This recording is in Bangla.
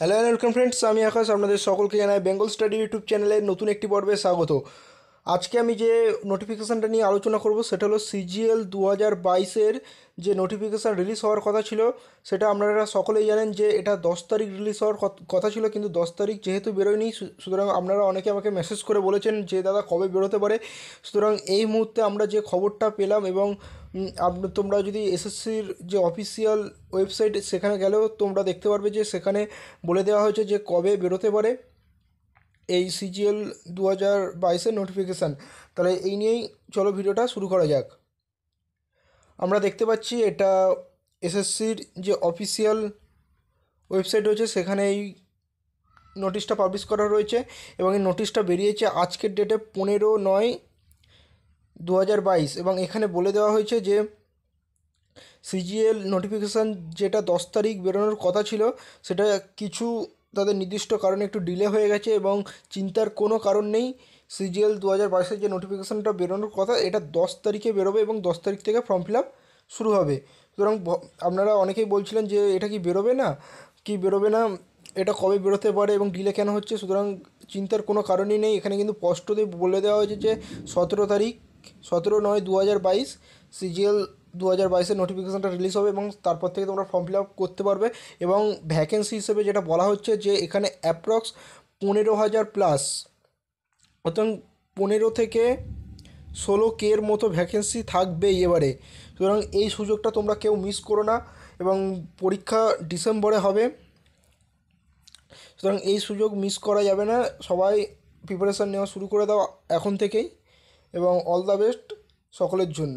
হ্যালো হ্যালো ওয়েলকাম ফ্রেন্ডস আমি আকাশ আপনাদের সকলকে জানাই বেঙ্গল স্টাডি ইউটিউব চ্যানেলের নতুন একটি পর্বে স্বাগত আজকে আমি যে নোটিফিকেশানটা নিয়ে আলোচনা করব সেটা হলো সিজিএল দু হাজার বাইশের যে নোটিফিকেশান রিলিজ হওয়ার কথা ছিল সেটা আপনারা সকলেই জানেন যে এটা দশ তারিখ রিলিজ হওয়ার কথা ছিল কিন্তু দশ তারিখ যেহেতু বেরোয়নি সুতরাং আপনারা অনেকে আমাকে মেসেজ করে বলেছেন যে দাদা কবে বেরোতে পারে সুতরাং এই মুহূর্তে আমরা যে খবরটা পেলাম এবং আপনার তোমরা যদি এসএসসির যে অফিসিয়াল ওয়েবসাইট সেখানে গেলেও তোমরা দেখতে পারবে যে সেখানে বলে দেওয়া হয়েছে যে কবে বেরোতে পারে এই সিজিএল দু হাজার বাইশের নোটিফিকেশান তাহলে এই নিয়েই চলো ভিডিওটা শুরু করা যাক আমরা দেখতে পাচ্ছি এটা এসএসসির যে অফিসিয়াল ওয়েবসাইট রয়েছে সেখানে এই নোটিশটা পাবলিশ করা রয়েছে এবং এই নোটিশটা বেরিয়েছে আজকের ডেটে পনেরো নয় দু এবং এখানে বলে দেওয়া হয়েছে যে সিজিএল নোটিফিকেশান যেটা দশ তারিখ বেরোনোর কথা ছিল সেটা কিছু তাদের নির্দিষ্ট কারণে একটু ডিলে হয়ে গেছে এবং চিন্তার কোনো কারণ নেই সিজিএল দু হাজার বাইশের যে নোটিফিকেশানটা বেরোনোর কথা এটা দশ তারিখে বেরোবে এবং দশ তারিখ থেকে ফর্ম ফিল আপ শুরু হবে সুতরাং আপনারা অনেকেই বলছিলেন যে এটা কি বেরোবে না কি বেরোবে না এটা কবে বেরোতে পারে এবং ডিলে কেন হচ্ছে সুতরাং চিন্তার কোনো কারণই নেই এখানে কিন্তু স্পষ্টতে বলে দেওয়া হয়েছে যে সতেরো তারিখ সতেরো নয় দু হাজার বাইশ সিজিএল দু হাজার বাইশের নোটিফিকেশানটা রিলিজ হবে এবং তারপর থেকে তোমরা ফর্ম ফিল আপ করতে পারবে এবং ভ্যাকেন্সি হিসেবে যেটা বলা হচ্ছে যে এখানে অ্যাপ্রক্স পনেরো হাজার প্লাস অর্থাৎ পনেরো থেকে ষোলো কের মতো ভ্যাকেন্সি থাকবে এবারে সুতরাং এই সুযোগটা তোমরা কেউ মিস করো না এবং পরীক্ষা ডিসেম্বরে হবে সুতরাং এই সুযোগ মিস করা যাবে না সবাই প্রিপারেশান নেওয়া শুরু করে দাও এখন থেকেই এবং অল দ্য বেস্ট সকলের জন্য